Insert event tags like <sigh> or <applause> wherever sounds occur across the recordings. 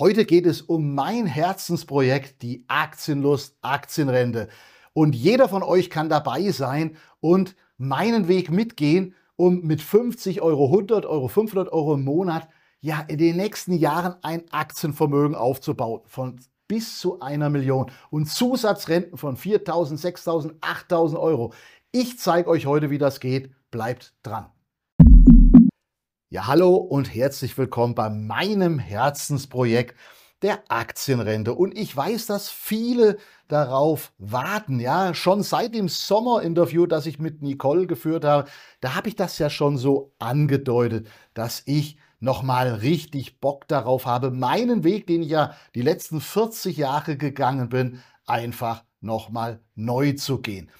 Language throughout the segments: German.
Heute geht es um mein Herzensprojekt, die Aktienlust Aktienrente. Und jeder von euch kann dabei sein und meinen Weg mitgehen, um mit 50 Euro, 100 Euro, 500 Euro im Monat ja in den nächsten Jahren ein Aktienvermögen aufzubauen von bis zu einer Million und Zusatzrenten von 4.000, 6.000, 8.000 Euro. Ich zeige euch heute, wie das geht. Bleibt dran. Ja, hallo und herzlich willkommen bei meinem Herzensprojekt der Aktienrente. Und ich weiß, dass viele darauf warten. Ja, schon seit dem Sommerinterview, das ich mit Nicole geführt habe, da habe ich das ja schon so angedeutet, dass ich nochmal richtig Bock darauf habe, meinen Weg, den ich ja die letzten 40 Jahre gegangen bin, einfach nochmal neu zu gehen.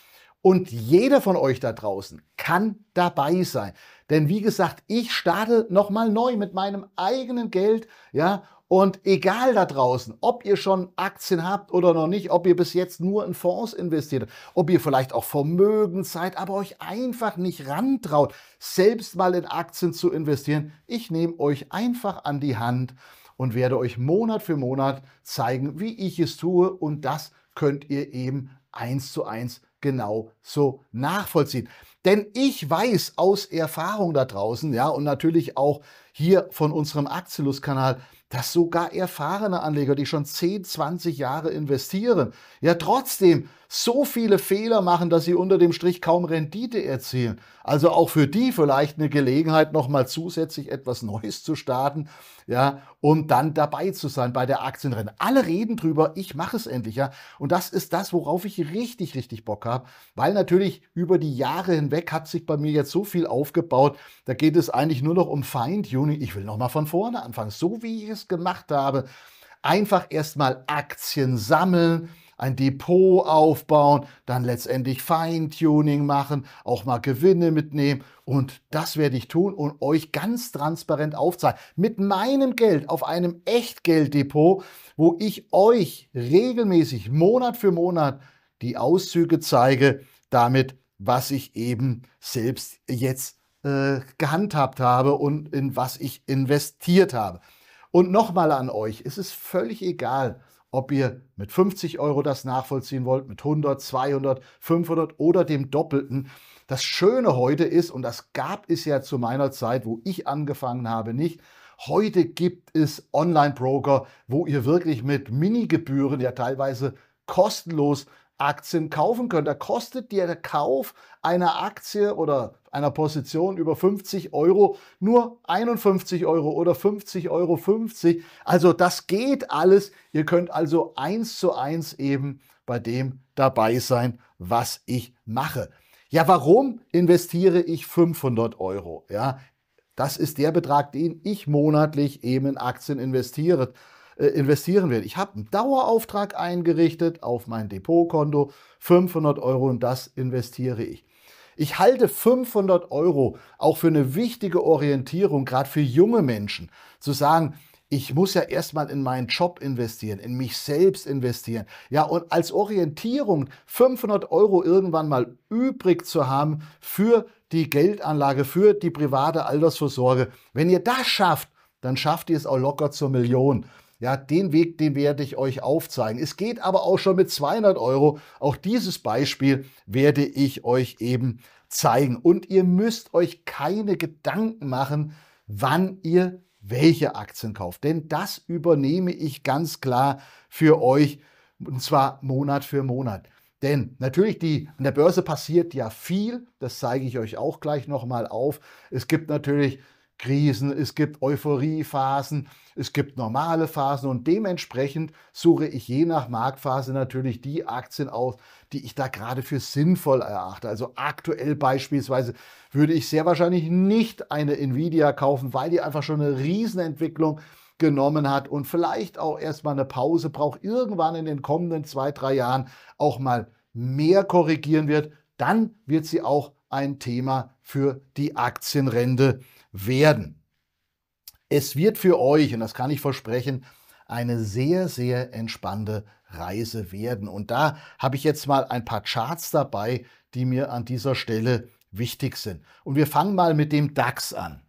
Und jeder von euch da draußen kann dabei sein. Denn wie gesagt, ich starte nochmal neu mit meinem eigenen Geld, ja, und egal da draußen, ob ihr schon Aktien habt oder noch nicht, ob ihr bis jetzt nur in Fonds investiert, ob ihr vielleicht auch Vermögen seid, aber euch einfach nicht rantraut, selbst mal in Aktien zu investieren, ich nehme euch einfach an die Hand und werde euch Monat für Monat zeigen, wie ich es tue und das könnt ihr eben eins zu eins genau so nachvollziehen. Denn ich weiß aus Erfahrung da draußen, ja, und natürlich auch hier von unserem Axelus-Kanal, dass sogar erfahrene Anleger, die schon 10, 20 Jahre investieren, ja trotzdem so viele Fehler machen, dass sie unter dem Strich kaum Rendite erzielen. Also auch für die vielleicht eine Gelegenheit, nochmal zusätzlich etwas Neues zu starten, ja, um dann dabei zu sein bei der Aktienrente. Alle reden drüber, ich mache es endlich, ja. Und das ist das, worauf ich richtig, richtig Bock habe, weil natürlich über die Jahre hinweg hat sich bei mir jetzt so viel aufgebaut, da geht es eigentlich nur noch um Feintuning. Ich will nochmal von vorne anfangen, so wie ich es gemacht habe. Einfach erstmal Aktien sammeln, ein Depot aufbauen, dann letztendlich Feintuning machen, auch mal Gewinne mitnehmen. Und das werde ich tun und euch ganz transparent aufzeigen. Mit meinem Geld auf einem Echtgelddepot, wo ich euch regelmäßig Monat für Monat die Auszüge zeige, damit, was ich eben selbst jetzt äh, gehandhabt habe und in was ich investiert habe. Und nochmal an euch, es ist völlig egal, ob ihr mit 50 Euro das nachvollziehen wollt, mit 100, 200, 500 oder dem Doppelten. Das Schöne heute ist, und das gab es ja zu meiner Zeit, wo ich angefangen habe, nicht, heute gibt es Online-Broker, wo ihr wirklich mit Minigebühren, ja teilweise kostenlos Aktien kaufen könnt. Da kostet dir der Kauf einer Aktie oder einer Position über 50 Euro nur 51 Euro oder 50 ,50 Euro. 50. Also das geht alles. Ihr könnt also eins zu eins eben bei dem dabei sein, was ich mache. Ja, warum investiere ich 500 Euro? Ja, das ist der Betrag, den ich monatlich eben in Aktien investiere. Äh, investieren werden. Ich habe einen Dauerauftrag eingerichtet auf mein Depotkonto, 500 Euro und das investiere ich. Ich halte 500 Euro auch für eine wichtige Orientierung, gerade für junge Menschen, zu sagen, ich muss ja erstmal in meinen Job investieren, in mich selbst investieren. Ja, und als Orientierung 500 Euro irgendwann mal übrig zu haben für die Geldanlage, für die private Altersvorsorge. Wenn ihr das schafft, dann schafft ihr es auch locker zur Million. Ja, den Weg, den werde ich euch aufzeigen. Es geht aber auch schon mit 200 Euro. Auch dieses Beispiel werde ich euch eben zeigen. Und ihr müsst euch keine Gedanken machen, wann ihr welche Aktien kauft. Denn das übernehme ich ganz klar für euch. Und zwar Monat für Monat. Denn natürlich, die, an der Börse passiert ja viel, das zeige ich euch auch gleich nochmal auf. Es gibt natürlich Krisen, es gibt Euphoriephasen, es gibt normale Phasen und dementsprechend suche ich je nach Marktphase natürlich die Aktien aus, die ich da gerade für sinnvoll erachte. Also aktuell beispielsweise würde ich sehr wahrscheinlich nicht eine Nvidia kaufen, weil die einfach schon eine Riesenentwicklung genommen hat und vielleicht auch erstmal eine Pause braucht, irgendwann in den kommenden zwei, drei Jahren auch mal mehr korrigieren wird, dann wird sie auch ein Thema für die Aktienrente werden. Es wird für euch, und das kann ich versprechen, eine sehr, sehr entspannte Reise werden. Und da habe ich jetzt mal ein paar Charts dabei, die mir an dieser Stelle wichtig sind. Und wir fangen mal mit dem DAX an.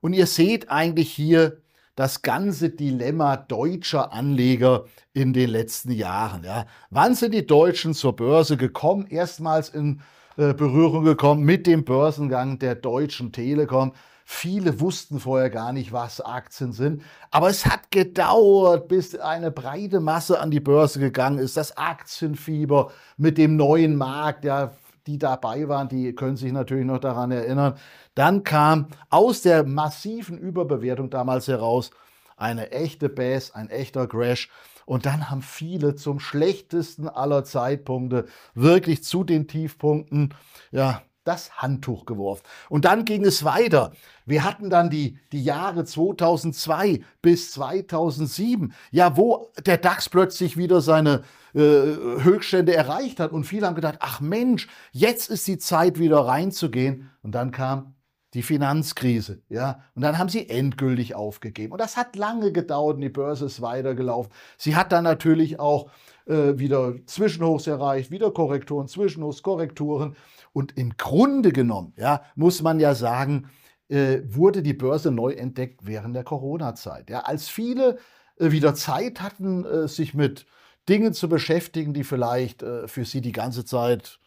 Und ihr seht eigentlich hier das ganze Dilemma deutscher Anleger in den letzten Jahren. Ja. Wann sind die Deutschen zur Börse gekommen? Erstmals in äh, Berührung gekommen mit dem Börsengang der Deutschen Telekom. Viele wussten vorher gar nicht, was Aktien sind. Aber es hat gedauert, bis eine breite Masse an die Börse gegangen ist. Das Aktienfieber mit dem neuen Markt, ja, die dabei waren, die können sich natürlich noch daran erinnern. Dann kam aus der massiven Überbewertung damals heraus eine echte Bass, ein echter Crash. Und dann haben viele zum schlechtesten aller Zeitpunkte, wirklich zu den Tiefpunkten, ja, das Handtuch geworfen. Und dann ging es weiter. Wir hatten dann die, die Jahre 2002 bis 2007, ja, wo der DAX plötzlich wieder seine äh, Höchststände erreicht hat. Und viele haben gedacht, ach Mensch, jetzt ist die Zeit, wieder reinzugehen. Und dann kam die Finanzkrise, ja. Und dann haben sie endgültig aufgegeben. Und das hat lange gedauert und die Börse ist weitergelaufen. Sie hat dann natürlich auch äh, wieder Zwischenhochs erreicht, wieder Korrekturen, Zwischenhochs, Korrekturen. Und im Grunde genommen, ja, muss man ja sagen, äh, wurde die Börse neu entdeckt während der Corona-Zeit. Ja, als viele äh, wieder Zeit hatten, äh, sich mit Dingen zu beschäftigen, die vielleicht äh, für sie die ganze Zeit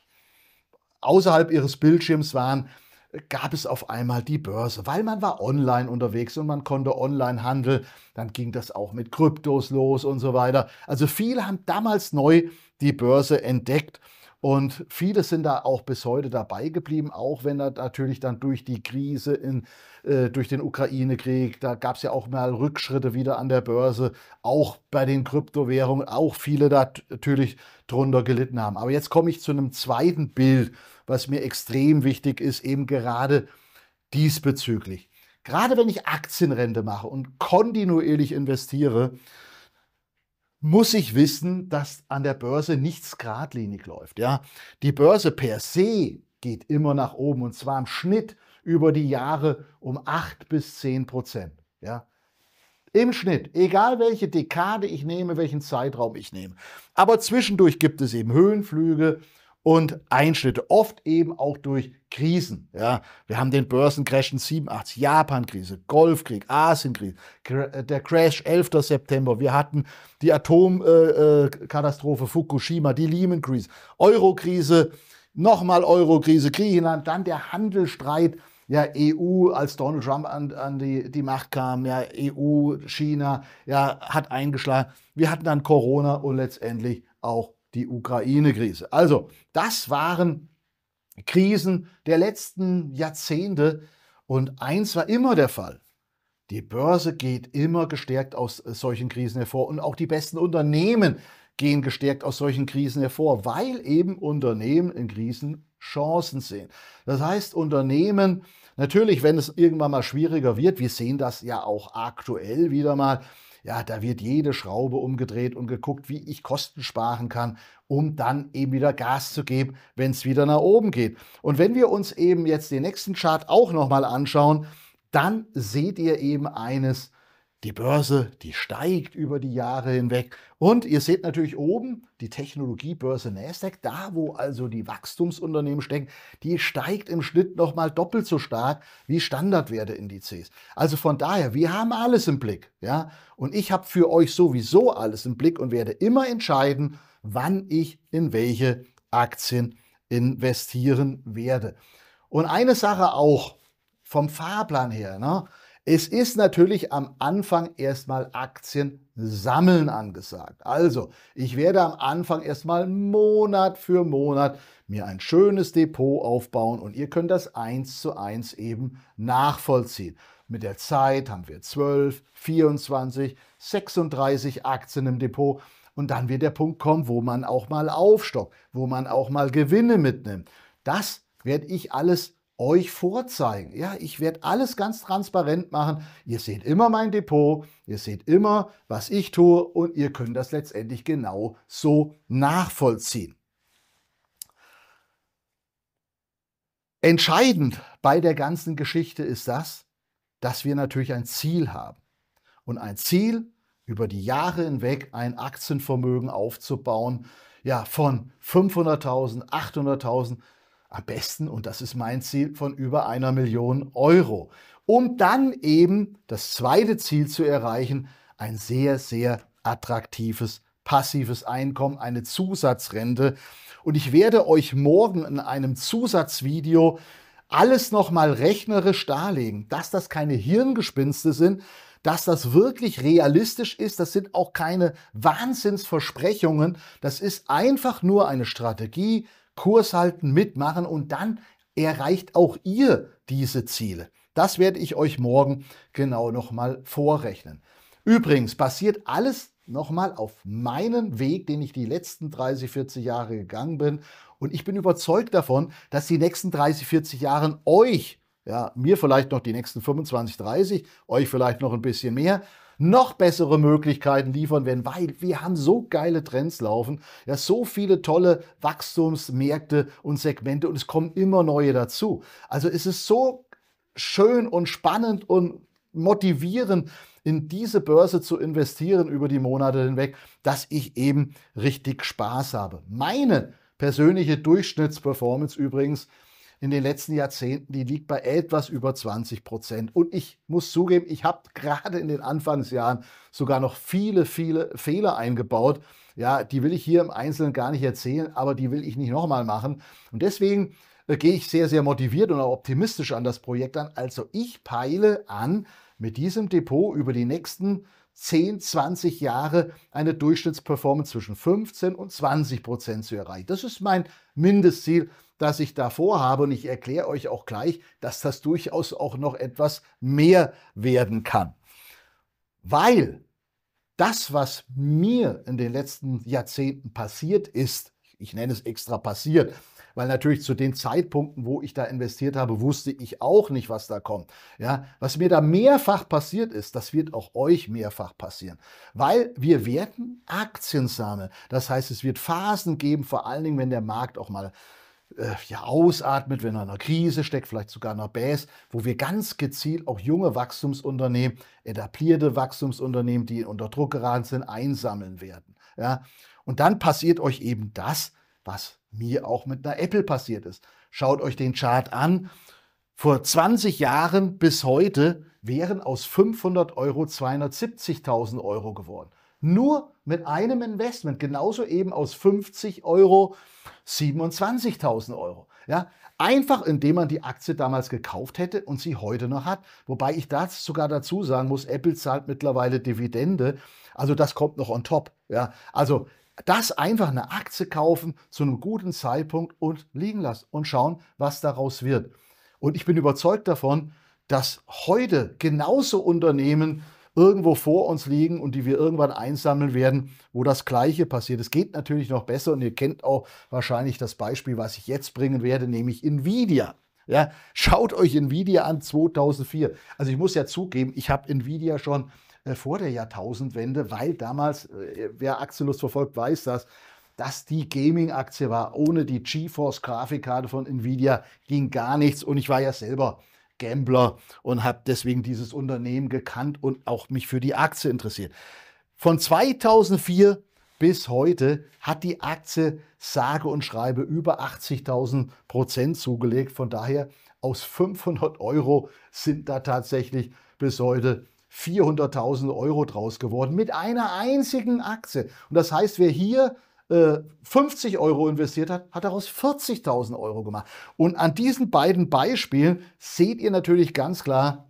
außerhalb ihres Bildschirms waren, äh, gab es auf einmal die Börse, weil man war online unterwegs und man konnte online handeln. Dann ging das auch mit Kryptos los und so weiter. Also viele haben damals neu die Börse entdeckt und viele sind da auch bis heute dabei geblieben, auch wenn da natürlich dann durch die Krise, in, äh, durch den Ukraine-Krieg, da gab es ja auch mal Rückschritte wieder an der Börse, auch bei den Kryptowährungen, auch viele da natürlich drunter gelitten haben. Aber jetzt komme ich zu einem zweiten Bild, was mir extrem wichtig ist, eben gerade diesbezüglich. Gerade wenn ich Aktienrente mache und kontinuierlich investiere, muss ich wissen, dass an der Börse nichts geradlinig läuft. Ja? Die Börse per se geht immer nach oben und zwar im Schnitt über die Jahre um 8 bis 10 Prozent. Ja? Im Schnitt, egal welche Dekade ich nehme, welchen Zeitraum ich nehme. Aber zwischendurch gibt es eben Höhenflüge, und Einschnitte, oft eben auch durch Krisen. Ja, wir haben den Börsencrash in 87, Japan-Krise, Golfkrieg, Asienkrieg, äh, der Crash 11. September, wir hatten die Atomkatastrophe äh, äh, Fukushima, die Lehman-Krise, Euro-Krise, nochmal Euro-Krise, Griechenland, dann der Handelsstreit ja, EU, als Donald Trump an, an die, die Macht kam, ja, EU, China, ja, hat eingeschlagen. Wir hatten dann Corona und letztendlich auch die Ukraine-Krise. Also, das waren Krisen der letzten Jahrzehnte und eins war immer der Fall. Die Börse geht immer gestärkt aus äh, solchen Krisen hervor und auch die besten Unternehmen gehen gestärkt aus solchen Krisen hervor, weil eben Unternehmen in Krisen Chancen sehen. Das heißt, Unternehmen, natürlich, wenn es irgendwann mal schwieriger wird, wir sehen das ja auch aktuell wieder mal, ja, da wird jede Schraube umgedreht und geguckt, wie ich Kosten sparen kann, um dann eben wieder Gas zu geben, wenn es wieder nach oben geht. Und wenn wir uns eben jetzt den nächsten Chart auch nochmal anschauen, dann seht ihr eben eines, die Börse, die steigt über die Jahre hinweg. Und ihr seht natürlich oben die Technologiebörse Nasdaq, da wo also die Wachstumsunternehmen stecken, die steigt im Schnitt nochmal doppelt so stark wie Standardwerteindizes. Also von daher, wir haben alles im Blick. Ja? Und ich habe für euch sowieso alles im Blick und werde immer entscheiden, wann ich in welche Aktien investieren werde. Und eine Sache auch vom Fahrplan her. Ne? Es ist natürlich am Anfang erstmal Aktien sammeln angesagt. Also, ich werde am Anfang erstmal Monat für Monat mir ein schönes Depot aufbauen und ihr könnt das eins zu eins eben nachvollziehen. Mit der Zeit haben wir 12, 24, 36 Aktien im Depot und dann wird der Punkt kommen, wo man auch mal aufstockt, wo man auch mal Gewinne mitnimmt. Das werde ich alles euch vorzeigen. Ja, ich werde alles ganz transparent machen. Ihr seht immer mein Depot, ihr seht immer, was ich tue und ihr könnt das letztendlich genau so nachvollziehen. Entscheidend bei der ganzen Geschichte ist das, dass wir natürlich ein Ziel haben. Und ein Ziel, über die Jahre hinweg ein Aktienvermögen aufzubauen, ja, von 500.000, 800.000 am besten, und das ist mein Ziel, von über einer Million Euro, um dann eben das zweite Ziel zu erreichen, ein sehr, sehr attraktives passives Einkommen, eine Zusatzrente. Und ich werde euch morgen in einem Zusatzvideo alles nochmal rechnerisch darlegen, dass das keine Hirngespinste sind, dass das wirklich realistisch ist. Das sind auch keine Wahnsinnsversprechungen. Das ist einfach nur eine Strategie, Kurs halten, mitmachen und dann erreicht auch ihr diese Ziele. Das werde ich euch morgen genau nochmal vorrechnen. Übrigens basiert alles nochmal auf meinen Weg, den ich die letzten 30, 40 Jahre gegangen bin. Und ich bin überzeugt davon, dass die nächsten 30, 40 Jahre euch, ja, mir vielleicht noch die nächsten 25, 30, euch vielleicht noch ein bisschen mehr, noch bessere Möglichkeiten liefern werden, weil wir haben so geile Trends laufen, ja, so viele tolle Wachstumsmärkte und Segmente und es kommen immer neue dazu. Also es ist so schön und spannend und motivierend, in diese Börse zu investieren über die Monate hinweg, dass ich eben richtig Spaß habe. Meine persönliche Durchschnittsperformance übrigens in den letzten Jahrzehnten, die liegt bei etwas über 20 Prozent. Und ich muss zugeben, ich habe gerade in den Anfangsjahren sogar noch viele, viele Fehler eingebaut. Ja, die will ich hier im Einzelnen gar nicht erzählen, aber die will ich nicht nochmal machen. Und deswegen äh, gehe ich sehr, sehr motiviert und auch optimistisch an das Projekt an. Also ich peile an, mit diesem Depot über die nächsten 10, 20 Jahre eine Durchschnittsperformance zwischen 15 und 20 Prozent zu erreichen. Das ist mein Mindestziel, das ich da vorhabe. Und ich erkläre euch auch gleich, dass das durchaus auch noch etwas mehr werden kann. Weil das, was mir in den letzten Jahrzehnten passiert ist, ich nenne es extra passiert, weil natürlich zu den Zeitpunkten, wo ich da investiert habe, wusste ich auch nicht, was da kommt. Ja, was mir da mehrfach passiert ist, das wird auch euch mehrfach passieren, weil wir werden Aktien sammeln. Das heißt, es wird Phasen geben, vor allen Dingen, wenn der Markt auch mal äh, ja, ausatmet, wenn er in einer Krise steckt, vielleicht sogar in einer Base, wo wir ganz gezielt auch junge Wachstumsunternehmen, etablierte Wachstumsunternehmen, die unter Druck geraten sind, einsammeln werden. Ja? Und dann passiert euch eben das, was mir auch mit einer Apple passiert ist. Schaut euch den Chart an. Vor 20 Jahren bis heute wären aus 500 Euro 270.000 Euro geworden nur mit einem Investment, genauso eben aus 50 Euro 27.000 Euro. Ja, einfach indem man die Aktie damals gekauft hätte und sie heute noch hat. Wobei ich das sogar dazu sagen muss, Apple zahlt mittlerweile Dividende. Also das kommt noch on top. Ja, also das einfach eine Aktie kaufen zu einem guten Zeitpunkt und liegen lassen und schauen, was daraus wird. Und ich bin überzeugt davon, dass heute genauso Unternehmen irgendwo vor uns liegen und die wir irgendwann einsammeln werden, wo das Gleiche passiert. Es geht natürlich noch besser und ihr kennt auch wahrscheinlich das Beispiel, was ich jetzt bringen werde, nämlich Nvidia. Ja, schaut euch Nvidia an 2004. Also ich muss ja zugeben, ich habe Nvidia schon äh, vor der Jahrtausendwende, weil damals, äh, wer Axelos verfolgt, weiß das, dass die Gaming-Aktie war. Ohne die GeForce-Grafikkarte von Nvidia ging gar nichts. Und ich war ja selber Gambler und habe deswegen dieses Unternehmen gekannt und auch mich für die Aktie interessiert. Von 2004 bis heute hat die Aktie sage und schreibe über 80.000 Prozent zugelegt. Von daher aus 500 Euro sind da tatsächlich bis heute 400.000 Euro draus geworden mit einer einzigen Aktie. Und das heißt, wer hier äh, 50 Euro investiert hat, hat daraus 40.000 Euro gemacht. Und an diesen beiden Beispielen seht ihr natürlich ganz klar,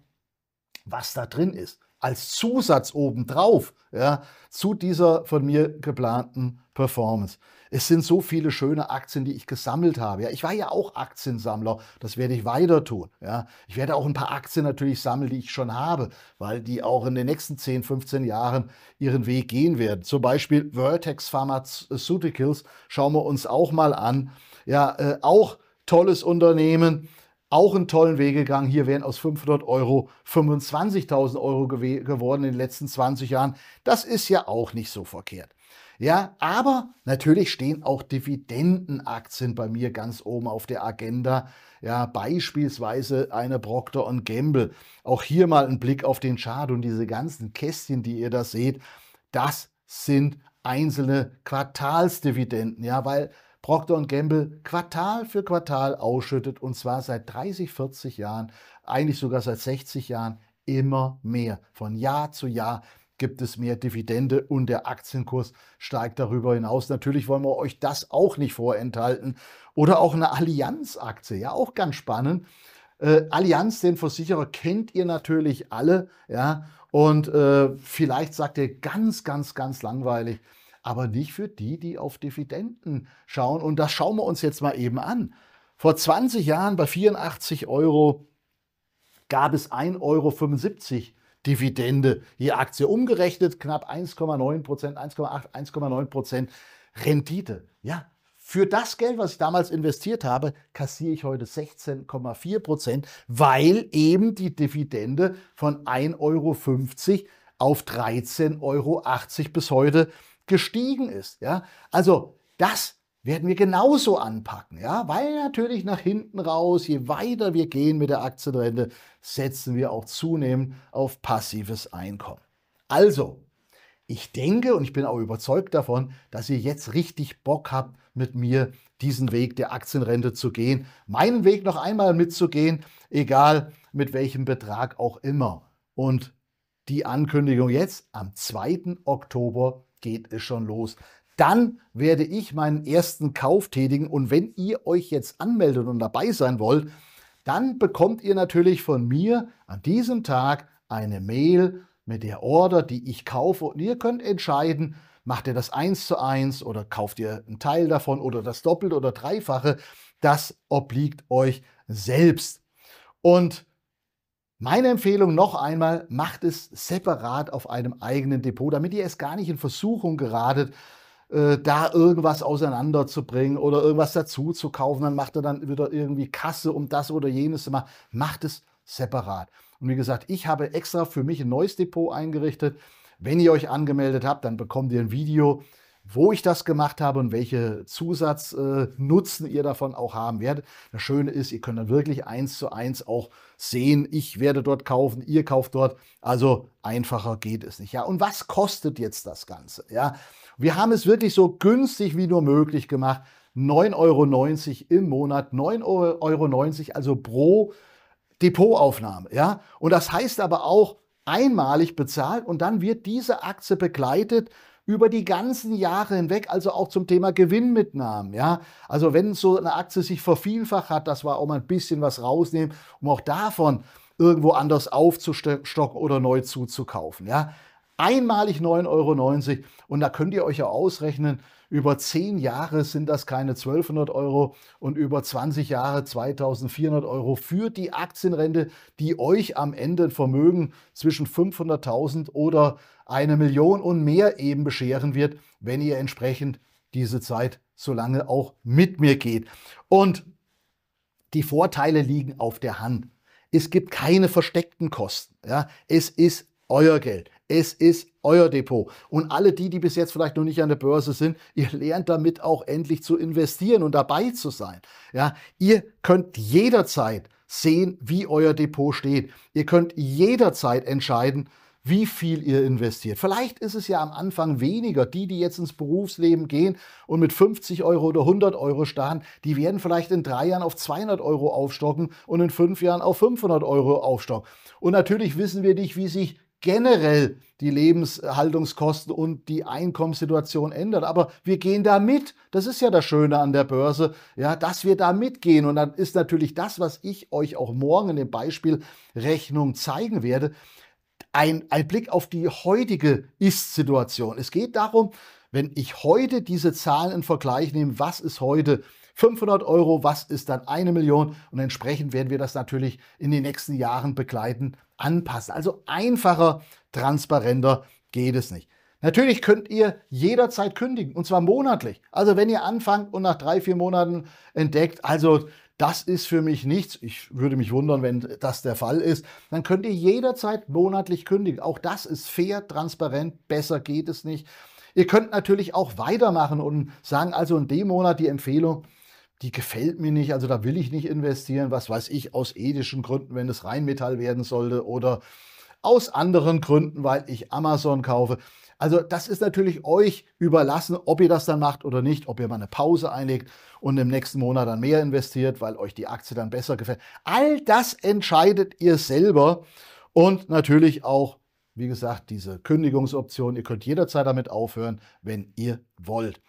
was da drin ist als Zusatz obendrauf ja, zu dieser von mir geplanten Performance. Es sind so viele schöne Aktien, die ich gesammelt habe. Ja, ich war ja auch Aktiensammler. Das werde ich weiter tun. Ja, ich werde auch ein paar Aktien natürlich sammeln, die ich schon habe, weil die auch in den nächsten 10, 15 Jahren ihren Weg gehen werden. Zum Beispiel Vertex Pharmaceuticals schauen wir uns auch mal an. Ja, äh, auch tolles Unternehmen auch einen tollen Weg gegangen. Hier wären aus 500 Euro 25.000 Euro gew geworden in den letzten 20 Jahren. Das ist ja auch nicht so verkehrt. Ja, aber natürlich stehen auch Dividendenaktien bei mir ganz oben auf der Agenda. Ja, beispielsweise eine Procter Gamble. Auch hier mal ein Blick auf den Chart und diese ganzen Kästchen, die ihr da seht. Das sind einzelne Quartalsdividenden, ja, weil Procter Gamble Quartal für Quartal ausschüttet und zwar seit 30, 40 Jahren, eigentlich sogar seit 60 Jahren immer mehr. Von Jahr zu Jahr gibt es mehr Dividende und der Aktienkurs steigt darüber hinaus. Natürlich wollen wir euch das auch nicht vorenthalten. Oder auch eine Allianz-Aktie, ja, auch ganz spannend. Äh, Allianz, den Versicherer, kennt ihr natürlich alle, ja. Und äh, vielleicht sagt ihr ganz, ganz, ganz langweilig, aber nicht für die, die auf Dividenden schauen. Und das schauen wir uns jetzt mal eben an. Vor 20 Jahren bei 84 Euro gab es 1,75 Euro Dividende je Aktie. Umgerechnet knapp 1,9 Prozent, 1,8, 1,9 Prozent Rendite. Ja, für das Geld, was ich damals investiert habe, kassiere ich heute 16,4 Prozent, weil eben die Dividende von 1,50 Euro auf 13,80 Euro bis heute gestiegen ist. Ja? Also das werden wir genauso anpacken, ja, weil natürlich nach hinten raus, je weiter wir gehen mit der Aktienrente, setzen wir auch zunehmend auf passives Einkommen. Also, ich denke und ich bin auch überzeugt davon, dass ihr jetzt richtig Bock habt, mit mir diesen Weg der Aktienrente zu gehen, meinen Weg noch einmal mitzugehen, egal mit welchem Betrag auch immer. Und die Ankündigung jetzt, am 2. Oktober geht es schon los. Dann werde ich meinen ersten Kauf tätigen und wenn ihr euch jetzt anmeldet und dabei sein wollt, dann bekommt ihr natürlich von mir an diesem Tag eine Mail mit der Order, die ich kaufe und ihr könnt entscheiden, macht ihr das eins zu eins oder kauft ihr einen Teil davon oder das Doppelte oder Dreifache. Das obliegt euch selbst. Und meine Empfehlung noch einmal, macht es separat auf einem eigenen Depot, damit ihr erst gar nicht in Versuchung geratet, äh, da irgendwas auseinanderzubringen oder irgendwas dazu zu kaufen. Dann macht er dann wieder irgendwie Kasse, um das oder jenes zu machen. Macht es separat. Und wie gesagt, ich habe extra für mich ein neues Depot eingerichtet. Wenn ihr euch angemeldet habt, dann bekommt ihr ein Video wo ich das gemacht habe und welche Zusatznutzen äh, ihr davon auch haben werdet. Das Schöne ist, ihr könnt dann wirklich eins zu eins auch sehen, ich werde dort kaufen, ihr kauft dort. Also einfacher geht es nicht. Ja, und was kostet jetzt das Ganze? Ja, wir haben es wirklich so günstig wie nur möglich gemacht. 9,90 Euro im Monat, 9,90 Euro also pro Depotaufnahme. Ja? Und das heißt aber auch einmalig bezahlt und dann wird diese Aktie begleitet über die ganzen Jahre hinweg, also auch zum Thema Gewinnmitnahmen. Ja? Also wenn so eine Aktie sich vervielfacht hat, dass wir auch mal ein bisschen was rausnehmen, um auch davon irgendwo anders aufzustocken oder neu zuzukaufen. Ja? Einmalig 9,90 Euro und da könnt ihr euch ja ausrechnen, über 10 Jahre sind das keine 1200 Euro und über 20 Jahre 2400 Euro für die Aktienrente, die euch am Ende ein Vermögen zwischen 500.000 oder eine Million und mehr eben bescheren wird, wenn ihr entsprechend diese Zeit so lange auch mit mir geht. Und die Vorteile liegen auf der Hand. Es gibt keine versteckten Kosten. Ja? Es ist euer Geld. Es ist euer Depot. Und alle die, die bis jetzt vielleicht noch nicht an der Börse sind, <laughs> ihr lernt damit auch endlich zu investieren und dabei zu sein. Ja, ihr könnt jederzeit sehen, wie euer Depot steht. Ihr könnt jederzeit entscheiden, wie viel ihr investiert. Vielleicht ist es ja am Anfang weniger. Die, die jetzt ins Berufsleben gehen und mit 50 Euro oder 100 Euro starten, die werden vielleicht in drei Jahren auf 200 Euro aufstocken und in fünf Jahren auf 500 Euro aufstocken. Und natürlich wissen wir nicht, wie sich generell die Lebenshaltungskosten und die Einkommenssituation ändert. Aber wir gehen da mit. Das ist ja das Schöne an der Börse, ja, dass wir da mitgehen. Und dann ist natürlich das, was ich euch auch morgen in dem Beispiel Rechnung zeigen werde, ein, ein Blick auf die heutige Ist-Situation. Es geht darum, wenn ich heute diese Zahlen in Vergleich nehme, was ist heute 500 Euro, was ist dann eine Million und entsprechend werden wir das natürlich in den nächsten Jahren begleiten, anpassen. Also einfacher, transparenter geht es nicht. Natürlich könnt ihr jederzeit kündigen und zwar monatlich. Also wenn ihr anfangt und nach drei, vier Monaten entdeckt, also das ist für mich nichts. Ich würde mich wundern, wenn das der Fall ist. Dann könnt ihr jederzeit monatlich kündigen. Auch das ist fair, transparent. Besser geht es nicht. Ihr könnt natürlich auch weitermachen und sagen also in dem Monat die Empfehlung, die gefällt mir nicht, also da will ich nicht investieren, was weiß ich, aus ethischen Gründen, wenn es Rheinmetall werden sollte oder aus anderen Gründen, weil ich Amazon kaufe. Also das ist natürlich euch überlassen, ob ihr das dann macht oder nicht, ob ihr mal eine Pause einlegt und im nächsten Monat dann mehr investiert, weil euch die Aktie dann besser gefällt. All das entscheidet ihr selber und natürlich auch, wie gesagt, diese Kündigungsoption. Ihr könnt jederzeit damit aufhören, wenn ihr wollt.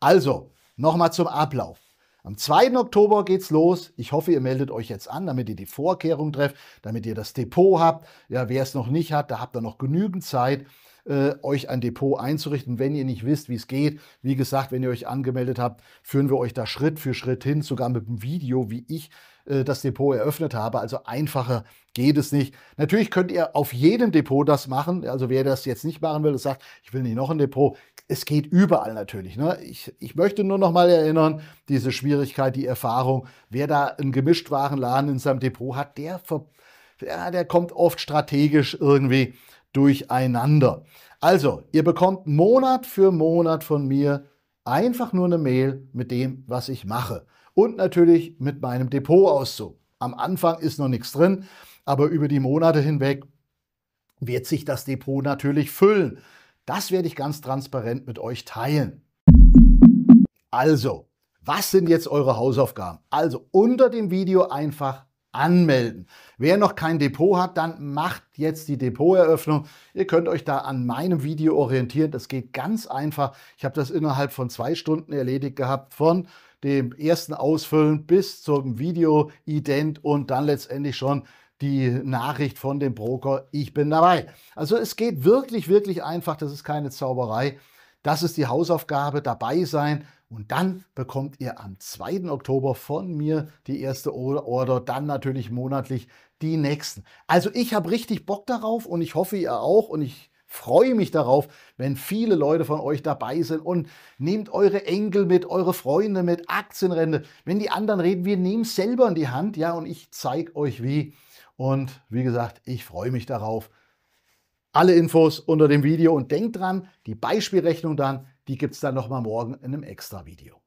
Also, nochmal zum Ablauf. Am 2. Oktober geht's los. Ich hoffe, ihr meldet euch jetzt an, damit ihr die Vorkehrung trefft, damit ihr das Depot habt. Ja, wer es noch nicht hat, da habt ihr noch genügend Zeit. Äh, euch ein Depot einzurichten. Wenn ihr nicht wisst, wie es geht, wie gesagt, wenn ihr euch angemeldet habt, führen wir euch da Schritt für Schritt hin, sogar mit einem Video, wie ich äh, das Depot eröffnet habe. Also einfacher geht es nicht. Natürlich könnt ihr auf jedem Depot das machen. Also wer das jetzt nicht machen will sagt, ich will nicht noch ein Depot, es geht überall natürlich. Ne? Ich, ich möchte nur noch mal erinnern, diese Schwierigkeit, die Erfahrung, wer da einen Gemischtwarenladen in seinem Depot hat, der, ver ja, der kommt oft strategisch irgendwie durcheinander. Also, ihr bekommt Monat für Monat von mir einfach nur eine Mail mit dem, was ich mache. Und natürlich mit meinem Depotauszug. Am Anfang ist noch nichts drin, aber über die Monate hinweg wird sich das Depot natürlich füllen. Das werde ich ganz transparent mit euch teilen. Also, was sind jetzt eure Hausaufgaben? Also unter dem Video einfach anmelden. Wer noch kein Depot hat, dann macht jetzt die Depoteröffnung. Ihr könnt euch da an meinem Video orientieren. Das geht ganz einfach. Ich habe das innerhalb von zwei Stunden erledigt gehabt von dem ersten Ausfüllen bis zum Video-Ident und dann letztendlich schon die Nachricht von dem Broker, ich bin dabei. Also es geht wirklich, wirklich einfach. Das ist keine Zauberei. Das ist die Hausaufgabe, dabei sein. Und dann bekommt ihr am 2. Oktober von mir die erste Order, dann natürlich monatlich die nächsten. Also ich habe richtig Bock darauf und ich hoffe ihr auch und ich freue mich darauf, wenn viele Leute von euch dabei sind und nehmt eure Enkel mit, eure Freunde mit, Aktienrente. Wenn die anderen reden, wir nehmen es selber in die Hand, ja, und ich zeige euch wie. Und wie gesagt, ich freue mich darauf. Alle Infos unter dem Video und denkt dran, die Beispielrechnung dann, die gibt es dann nochmal morgen in einem extra Video.